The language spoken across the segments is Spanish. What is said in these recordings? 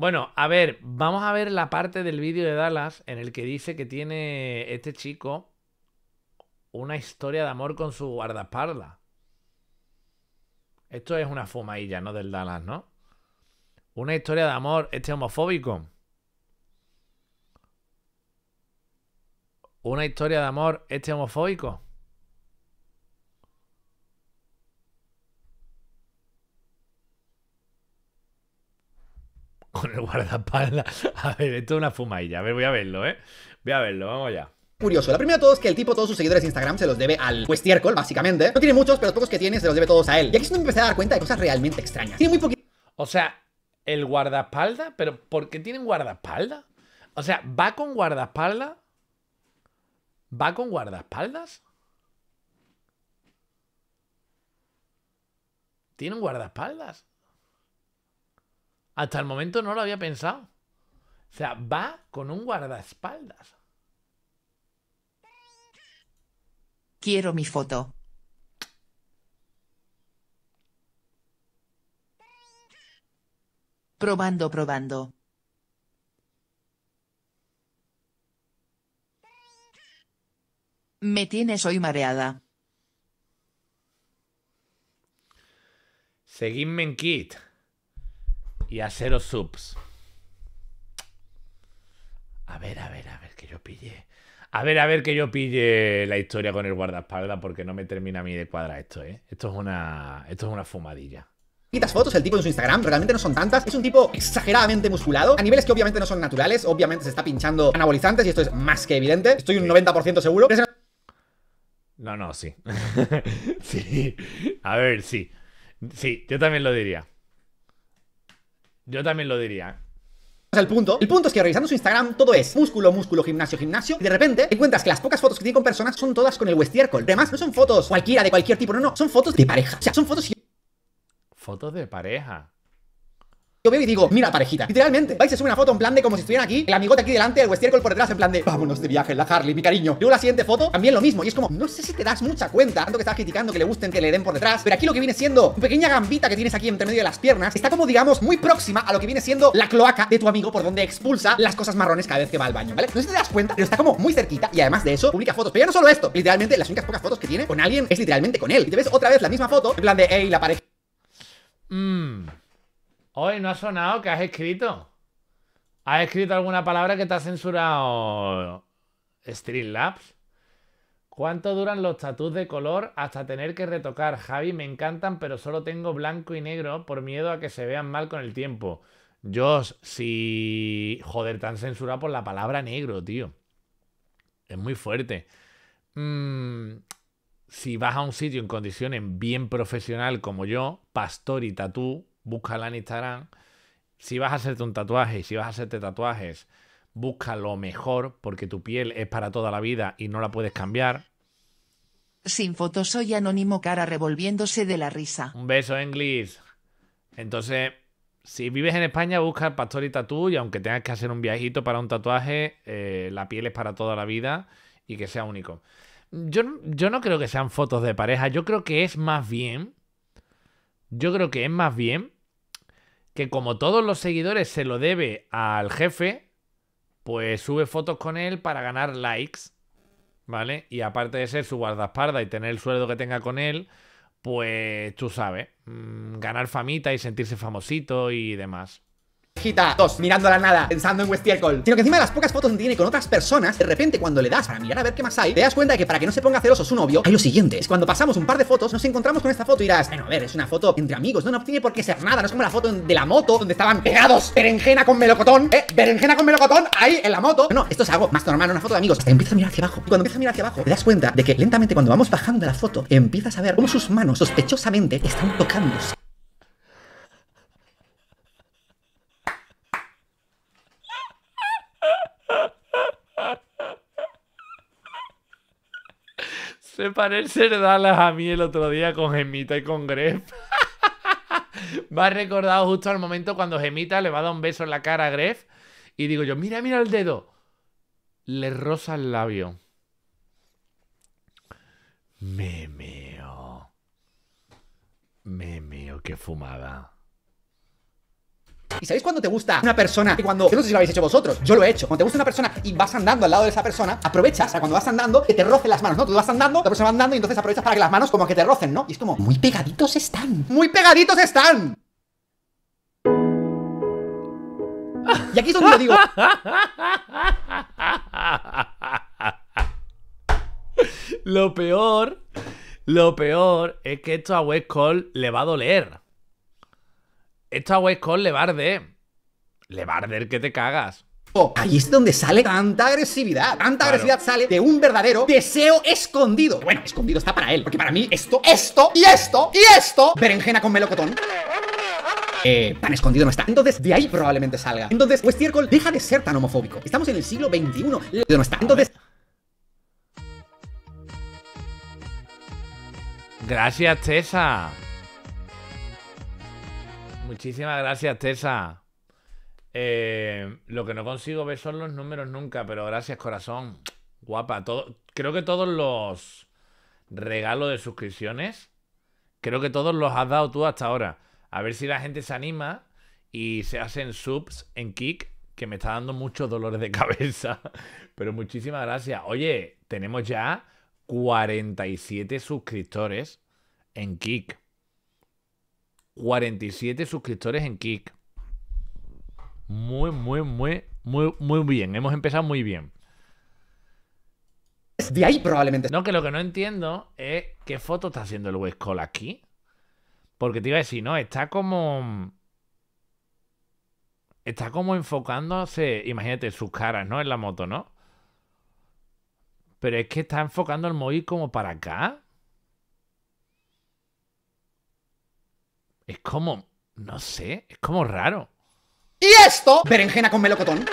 Bueno, a ver, vamos a ver la parte del vídeo de Dallas en el que dice que tiene este chico una historia de amor con su guardaespaldas. Esto es una fumailla, ¿no? Del Dallas, ¿no? Una historia de amor, este homofóbico. Una historia de amor, este homofóbico. con el guardaespaldas. A ver, esto es una fumadilla. A ver, voy a verlo, ¿eh? Voy a verlo, vamos ya. curioso. La primera de todo es que el tipo, todos sus seguidores de Instagram se los debe al cuestiércol, básicamente. No tiene muchos, pero los pocos que tiene se los debe todos a él. Y aquí es donde me empecé a dar cuenta de cosas realmente extrañas. Tiene muy poquito. O sea, el guardaespaldas, pero ¿por qué tienen guardaespaldas? O sea, ¿va con guardaespaldas? ¿Va con guardaespaldas? un guardaespaldas? Hasta el momento no lo había pensado. O sea, va con un guardaespaldas. Quiero mi foto. Probando, probando. Me tienes hoy mareada. Seguidme en Kit y a cero subs. A ver, a ver, a ver, que yo pille. A ver, a ver, que yo pille la historia con el guardaespaldas porque no me termina a mí de cuadrar esto, ¿eh? Esto es una, esto es una fumadilla. Quitas fotos el tipo en su Instagram, realmente no son tantas. Es un tipo exageradamente musculado, a niveles que obviamente no son naturales. Obviamente se está pinchando anabolizantes y esto es más que evidente. Estoy un 90% seguro. No, no, sí. sí. A ver, sí. Sí, yo también lo diría. Yo también lo diría. El punto. El punto es que revisando su Instagram todo es músculo, músculo, gimnasio, gimnasio. Y de repente encuentras que las pocas fotos que tiene con personas son todas con el Westiércol. Además, no son fotos cualquiera de cualquier tipo, no, no. Son fotos de pareja. O sea, son fotos. Fotos de pareja. Yo veo y digo, mira parejita, literalmente Vais a sube una foto en plan de como si estuvieran aquí El amigote aquí delante, el Westiercol por detrás en plan de Vámonos de viaje en la Harley, mi cariño Luego la siguiente foto, también lo mismo Y es como, no sé si te das mucha cuenta Tanto que estás criticando que le gusten, que le den por detrás Pero aquí lo que viene siendo, Una pequeña gambita que tienes aquí entre medio de las piernas Está como, digamos, muy próxima a lo que viene siendo la cloaca de tu amigo Por donde expulsa las cosas marrones cada vez que va al baño, ¿vale? No sé si te das cuenta, pero está como muy cerquita Y además de eso, publica fotos Pero ya no solo esto, literalmente las únicas pocas fotos que tiene con alguien es literalmente con él Y te ves otra vez la misma foto en plan de, hey, la pareja Mmm Hoy no ha sonado, que has escrito? ¿Has escrito alguna palabra que te ha censurado Labs? ¿Cuánto duran los tatuajes de color hasta tener que retocar? Javi, me encantan, pero solo tengo blanco y negro por miedo a que se vean mal con el tiempo. Josh, si. Joder, tan censurado por la palabra negro, tío. Es muy fuerte. Mm, si vas a un sitio en condiciones bien profesional como yo, pastor y tatú, búscala en Instagram. Si vas a hacerte un tatuaje y si vas a hacerte tatuajes, busca lo mejor porque tu piel es para toda la vida y no la puedes cambiar. Sin fotos soy anónimo cara revolviéndose de la risa. Un beso, English. Entonces, si vives en España, busca el Pastor y Tatú y aunque tengas que hacer un viajito para un tatuaje, eh, la piel es para toda la vida y que sea único. Yo, yo no creo que sean fotos de pareja, yo creo que es más bien yo creo que es más bien que como todos los seguidores se lo debe al jefe, pues sube fotos con él para ganar likes, ¿vale? Y aparte de ser su guardaespaldas y tener el sueldo que tenga con él, pues tú sabes, mm, ganar famita y sentirse famosito y demás. Gita dos, mirando a la nada, pensando en Westiércol. Sino que encima de las pocas fotos que tiene con otras personas, de repente cuando le das para mirar a ver qué más hay, te das cuenta de que para que no se ponga celoso su novio, hay lo siguiente. Es cuando pasamos un par de fotos, nos encontramos con esta foto y dirás, bueno, a ver, es una foto entre amigos, no, no tiene por qué ser nada, no es como la foto de la moto donde estaban pegados berenjena con melocotón, eh, berenjena con melocotón ahí en la moto. No, esto es algo más normal, una foto de amigos. empieza a mirar hacia abajo. Y cuando empieza a mirar hacia abajo, te das cuenta de que lentamente cuando vamos bajando la foto, empiezas a ver cómo sus manos sospechosamente están tocándose. Se parece a mí el otro día con Gemita y con Gref. me ha recordado justo al momento cuando Gemita le va a dar un beso en la cara a Gref. Y digo yo, mira, mira el dedo. Le rosa el labio. Me meo. Me meo, qué fumada. ¿Y sabéis cuando te gusta una persona? Y cuando, yo no sé si lo habéis hecho vosotros, yo lo he hecho. Cuando te gusta una persona y vas andando al lado de esa persona, aprovechas, o sea, cuando vas andando, que te rocen las manos, ¿no? Tú vas andando, la persona va andando y entonces aprovechas para que las manos como que te rocen, ¿no? Y es como, muy pegaditos están. Muy pegaditos están. Y aquí es donde lo digo. Lo peor, lo peor es que esto a Westcall le va a doler. Esta Westcon le Lebarde, Le el que te cagas. Oh, ahí es donde sale tanta agresividad. Tanta agresividad sale de un verdadero deseo escondido. Bueno, escondido está para él, porque para mí esto, esto y esto y esto. Berenjena con melocotón. Eh, tan escondido no está. Entonces, de ahí probablemente salga. Entonces, Westiercol pues, deja de ser tan homofóbico. Estamos en el siglo XXI. No está. Entonces. Gracias, Tessa. Muchísimas gracias, Tessa. Eh, lo que no consigo ver son los números nunca, pero gracias, corazón. Guapa. Todo, creo que todos los regalos de suscripciones, creo que todos los has dado tú hasta ahora. A ver si la gente se anima y se hacen subs en Kick, que me está dando muchos dolores de cabeza. Pero muchísimas gracias. Oye, tenemos ya 47 suscriptores en Kick. 47 suscriptores en Kick. Muy, muy, muy, muy, muy bien. Hemos empezado muy bien. De ahí probablemente. No, que lo que no entiendo es qué foto está haciendo el Call aquí. Porque te iba a decir, no, está como. Está como enfocándose, imagínate, sus caras, ¿no? En la moto, ¿no? Pero es que está enfocando el móvil como para acá. Es como, no sé, es como raro. ¿Y esto? Berenjena con melocotón.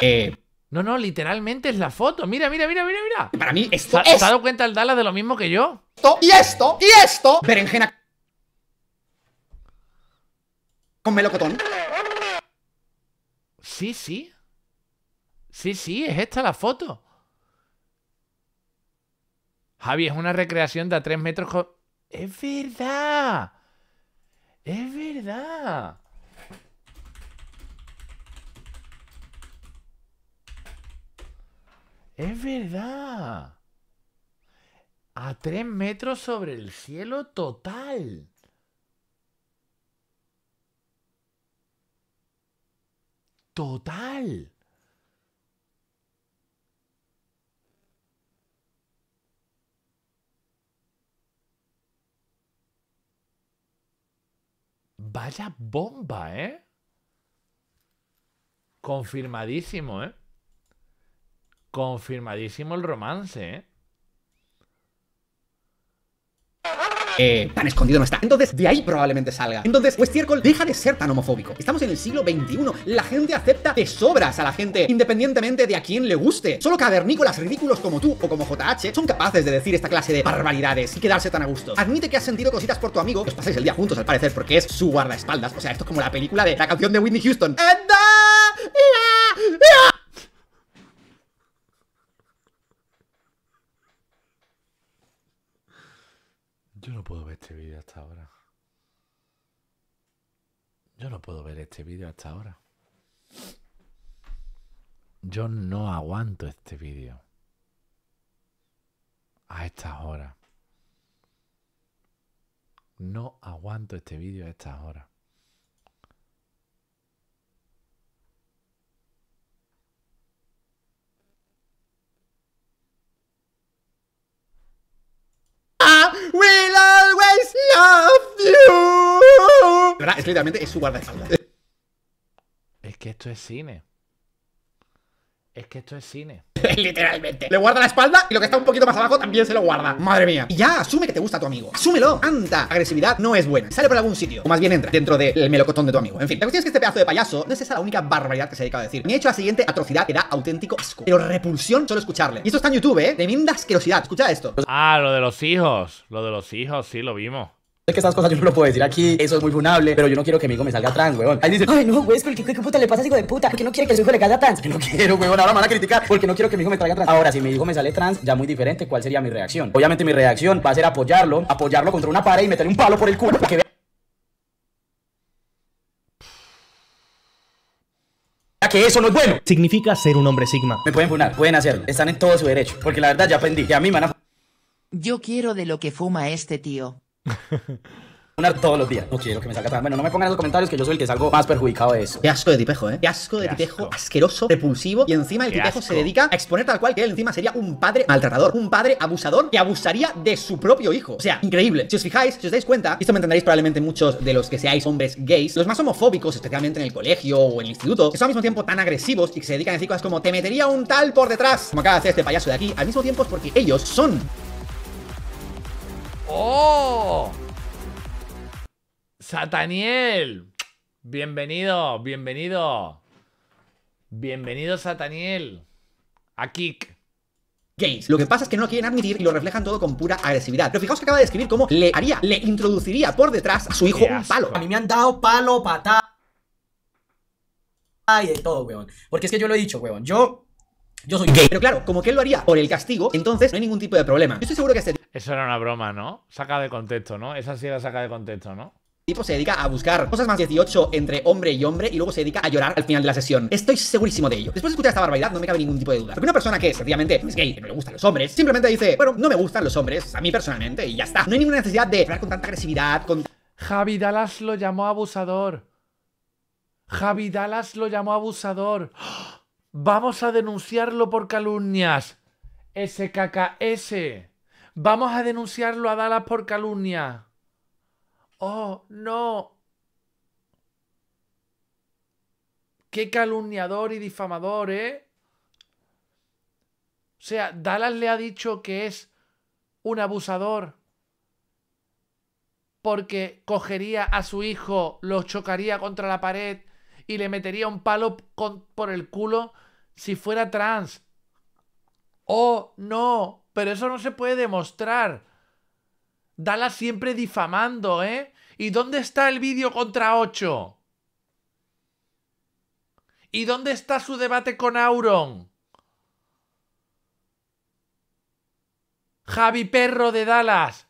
Eh, no, no, literalmente es la foto. Mira, mira, mira, mira, mira. Para mí esto es... dado cuenta el Dallas de lo mismo que yo? Esto, y esto, y esto. Berenjena con melocotón. Sí, sí. Sí, sí, es esta la foto. Javi, es una recreación de a tres metros ¡Es verdad! ¡Es verdad! ¡Es verdad! A tres metros sobre el cielo total. Total. Vaya bomba, ¿eh? Confirmadísimo, ¿eh? Confirmadísimo el romance, ¿eh? eh, tan escondido no está. Entonces, de ahí probablemente salga. Entonces, Westiercol pues deja de ser tan homofóbico. Estamos en el siglo XXI. La gente acepta de sobras a la gente, independientemente de a quién le guste. Solo cavernícolas ridículos como tú o como JH son capaces de decir esta clase de barbaridades y quedarse tan a gusto. Admite que has sentido cositas por tu amigo, que os pasáis el día juntos al parecer, porque es su guardaespaldas. O sea, esto es como la película de la canción de Whitney Houston. Yo no puedo ver este vídeo hasta ahora. Yo no puedo ver este vídeo hasta ahora. Yo no aguanto este vídeo. A estas horas. No aguanto este vídeo a estas horas. will always love you. verdad, es literalmente es su guardaespaldas. Es que esto es cine. Es que esto es cine. Literalmente. Le guarda la espalda y lo que está un poquito más abajo también se lo guarda. Madre mía. Y ya, asume que te gusta tu amigo. Asúmelo. Anta. Agresividad no es buena. Sale por algún sitio. O más bien entra dentro del melocotón de tu amigo. En fin, te cuestión es que este pedazo de payaso no es esa la única barbaridad que se dedica a decir. Me ha hecho la siguiente atrocidad que da auténtico asco. Pero repulsión solo escucharle. Y esto está en YouTube, ¿eh? Tremenda asquerosidad. Escucha esto. Ah, lo de los hijos. Lo de los hijos, sí, lo vimos. Es que estas cosas yo no lo puedo decir aquí, eso es muy funable, pero yo no quiero que mi hijo me salga trans, weón. Ahí dice, ay, no, weón, ¿qué, qué, qué puta le pasa a hijo de puta? ¿Por qué no quiere que su hijo le salga trans? Yo no quiero, weón, ahora me van a criticar porque no quiero que mi hijo me traiga trans. Ahora, si mi hijo me sale trans, ya muy diferente, ¿cuál sería mi reacción? Obviamente mi reacción va a ser apoyarlo, apoyarlo contra una pared y meterle un palo por el culo para que vea que eso no es bueno. Significa ser un hombre sigma. Me pueden funar, pueden hacerlo. Están en todo su derecho. Porque la verdad ya aprendí. Que a mí me van a... Yo quiero de lo que fuma este tío. todos los días. No que me salga Bueno, no me pongan en los comentarios que yo soy el que salgo más perjudicado de eso. Qué asco de tipejo, ¿eh? Qué asco de tipejo asqueroso, repulsivo. Y encima el tipejo se dedica a exponer tal cual que él encima sería un padre maltratador, un padre abusador que abusaría de su propio hijo. O sea, increíble. Si os fijáis, si os dais cuenta, y esto me entenderéis probablemente muchos de los que seáis hombres gays, los más homofóbicos, especialmente en el colegio o en el instituto, que son al mismo tiempo tan agresivos y que se dedican a decir cosas como te metería un tal por detrás, como acaba de hacer este payaso de aquí, al mismo tiempo es porque ellos son ¡Oh! Sataniel. Bienvenido, bienvenido. Bienvenido, Sataniel. A Kik. Games. Lo que pasa es que no lo quieren admitir y lo reflejan todo con pura agresividad. Pero fijaos que acaba de escribir cómo le haría, le introduciría por detrás a su hijo un palo. A mí me han dado palo, patada y de todo, weón. Porque es que yo lo he dicho, weón. Yo yo soy gay. Pero claro, como que él lo haría por el castigo, entonces no hay ningún tipo de problema. Yo estoy seguro que ese. Eso era una broma, ¿no? Saca de contexto, ¿no? Esa sí era saca de contexto, ¿no? tipo se dedica a buscar cosas más 18 entre hombre y hombre y luego se dedica a llorar al final de la sesión. Estoy segurísimo de ello. Después de escuchar esta barbaridad no me cabe ningún tipo de duda. Porque una persona que efectivamente, es gay, que no le gustan los hombres, simplemente dice, bueno, no me gustan los hombres, a mí personalmente, y ya está. No hay ninguna necesidad de hablar con tanta agresividad, con... Javi Dallas lo llamó abusador. Javi Dallas lo llamó abusador. ¡Ah! Vamos a denunciarlo por calumnias. SKKS. Vamos a denunciarlo a Dallas por calumnia. Oh, no. Qué calumniador y difamador, ¿eh? O sea, Dallas le ha dicho que es un abusador porque cogería a su hijo, lo chocaría contra la pared y le metería un palo por el culo si fuera trans. Oh, no, pero eso no se puede demostrar. Dallas siempre difamando, ¿eh? ¿Y dónde está el vídeo contra 8? ¿Y dónde está su debate con Auron? Javi Perro de Dallas.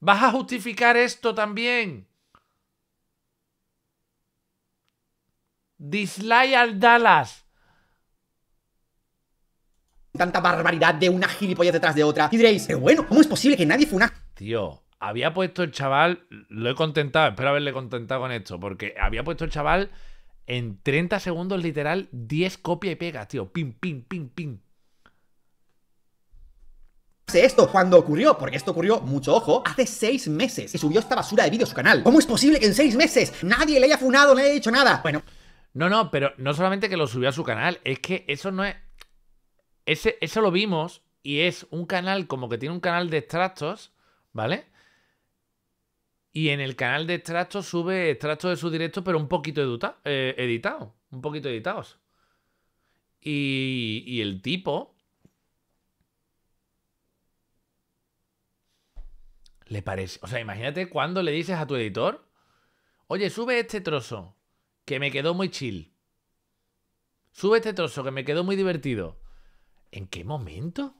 ¿Vas a justificar esto también? Dislike al Dallas tanta barbaridad de una gilipollas detrás de otra. Y diréis, pero bueno, ¿cómo es posible que nadie funa? Tío, había puesto el chaval, lo he contentado, espero haberle contentado con esto, porque había puesto el chaval en 30 segundos literal 10 copia y pega, tío. Pim, pim, pim, pim esto cuando ocurrió, porque esto ocurrió, mucho ojo, hace 6 meses que subió esta basura de vídeo a su canal. ¿Cómo es posible que en seis meses nadie le haya funado, le haya dicho nada? Bueno. No, no, pero no solamente que lo subió a su canal, es que eso no es eso lo vimos y es un canal como que tiene un canal de extractos, ¿vale? Y en el canal de extractos sube extractos de su directo, pero un poquito editados eh, editado, un poquito editados. Y, y el tipo... Le parece... O sea, imagínate cuando le dices a tu editor, oye, sube este trozo, que me quedó muy chill. Sube este trozo, que me quedó muy divertido. ¿En qué momento?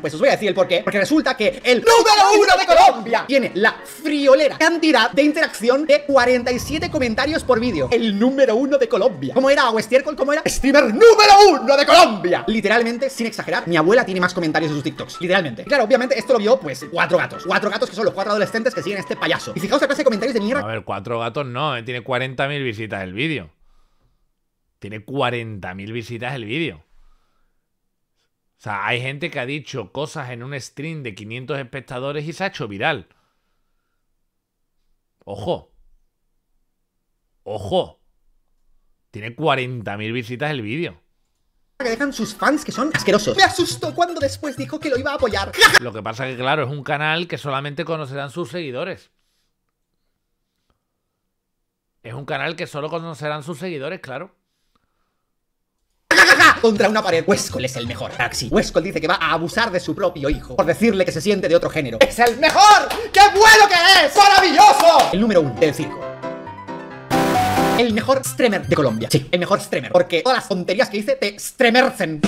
Pues os voy a decir el porqué, porque resulta que el número uno de Colombia tiene la friolera cantidad de interacción de 47 comentarios por vídeo. El número uno de Colombia. ¿Cómo era o estiércol? ¿Cómo era? Streamer número uno de Colombia. Literalmente, sin exagerar, mi abuela tiene más comentarios en sus TikToks. Literalmente. claro, obviamente, esto lo vio, pues, cuatro gatos. Cuatro gatos que son los cuatro adolescentes que siguen a este payaso. Y fijaos la clase de comentarios de mierda. A ver, cuatro gatos no, ¿eh? tiene 40.000 visitas el vídeo. Tiene 40.000 visitas el vídeo. O sea, hay gente que ha dicho cosas en un stream de 500 espectadores y se ha hecho viral. Ojo. Ojo. Tiene 40.000 visitas el vídeo que dejan sus fans que son asquerosos. Me asustó cuando después dijo que lo iba a apoyar. Lo que pasa que claro, es un canal que solamente conocerán sus seguidores. Es un canal que solo conocerán sus seguidores, claro contra una pared. Wescol es el mejor. Taxi. Wescol dice que va a abusar de su propio hijo por decirle que se siente de otro género. ¡Es el mejor! ¡Qué bueno que es! ¡Maravilloso! El número uno del circo el mejor streamer de Colombia. Sí, el mejor streamer. Porque todas las tonterías que dice te stremercen.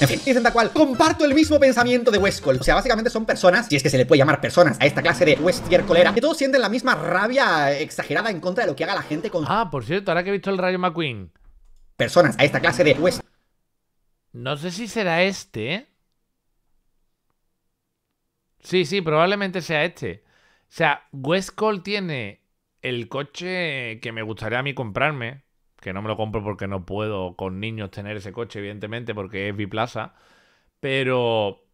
En fin, dicen tal cual, comparto el mismo pensamiento de Westcol. O sea, básicamente son personas, si es que se le puede llamar personas a esta clase de Westier colera, que todos sienten la misma rabia exagerada en contra de lo que haga la gente con. Ah, por cierto, ahora que he visto el Rayo McQueen. Personas a esta clase de West. No sé si será este. Sí, sí, probablemente sea este. O sea, West tiene el coche que me gustaría a mí comprarme, que no me lo compro porque no puedo con niños tener ese coche, evidentemente, porque es biplaza. Pero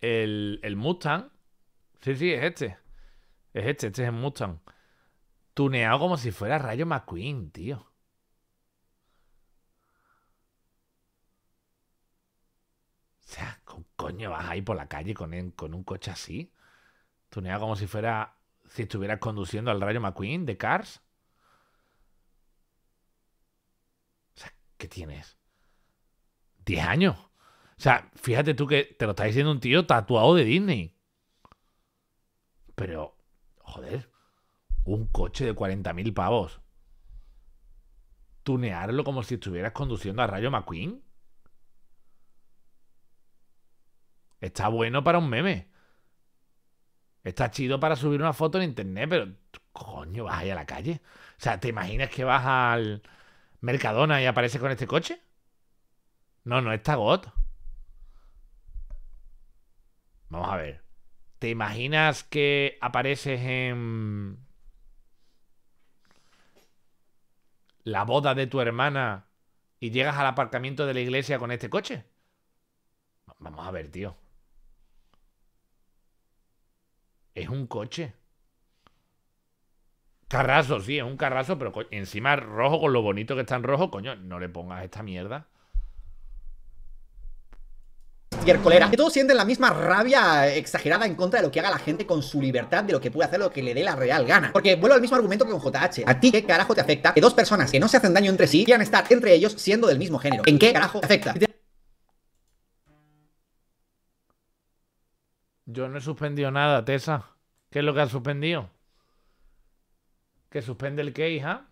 el, el Mustang, sí, sí, es este. Es este, este es el Mustang. Tuneado como si fuera Rayo McQueen, tío. coño vas ahí por la calle con, con un coche así? Tuneado como si fuera. Si estuvieras conduciendo al Rayo McQueen de Cars. O sea, ¿qué tienes? 10 años. O sea, fíjate tú que te lo está diciendo un tío tatuado de Disney. Pero, joder, un coche de 40.000 pavos. Tunearlo como si estuvieras conduciendo al Rayo McQueen. Está bueno para un meme. Está chido para subir una foto en internet, pero coño, vas ahí a la calle. O sea, ¿te imaginas que vas al Mercadona y apareces con este coche? No, no está got. Vamos a ver. ¿Te imaginas que apareces en la boda de tu hermana y llegas al aparcamiento de la iglesia con este coche? Vamos a ver, tío. es un coche. Carrazo, sí, es un carrazo, pero encima rojo, con lo bonito que está en rojo, coño, no le pongas esta mierda. Colera. Que todos sienten la misma rabia exagerada en contra de lo que haga la gente con su libertad, de lo que puede hacer, lo que le dé la real gana. Porque vuelvo al mismo argumento que con JH. ¿A ti qué carajo te afecta que dos personas que no se hacen daño entre sí quieran estar entre ellos siendo del mismo género? ¿En qué carajo te afecta? Yo no he suspendido nada, Tessa. ¿Qué es lo que has suspendido? ¿Que suspende el qué, hija? ¿ah?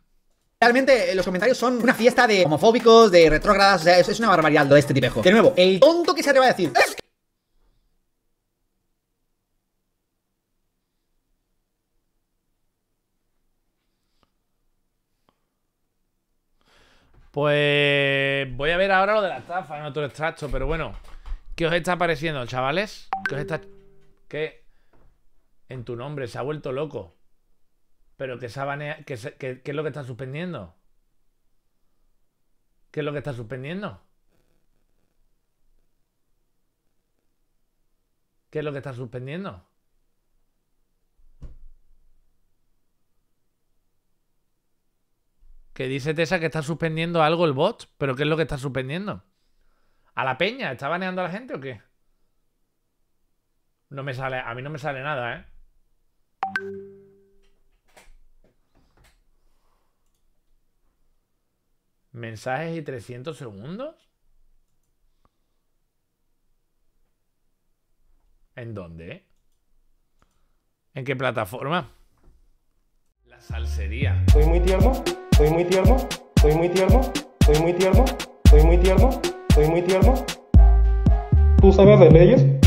Realmente eh, los comentarios son una fiesta de homofóbicos, de retrógradas, es, una barbaridad lo de este tipejo. De nuevo, el tonto que se atreva a decir Pues voy a ver ahora lo de la estafa en otro extracto, pero bueno, ¿qué os está pareciendo, chavales? ¿Qué os está que en tu nombre se ha vuelto loco. Pero que, sabanea, que, es lo que está suspendiendo. ¿Qué es lo que está suspendiendo? ¿Qué es lo que está suspendiendo? Que dice Tessa que está suspendiendo algo el bot, pero ¿qué es lo que está suspendiendo? ¿A la peña? ¿Está baneando a la gente o qué? No me sale, a mí no me sale nada, ¿eh? ¿Mensajes y 300 segundos? ¿En dónde? ¿En qué plataforma? La salsería. Soy muy tierno, soy muy tierno, soy muy tierno, soy muy tierno, soy muy tierno, soy muy tierno. ¿Tú sabes de leyes?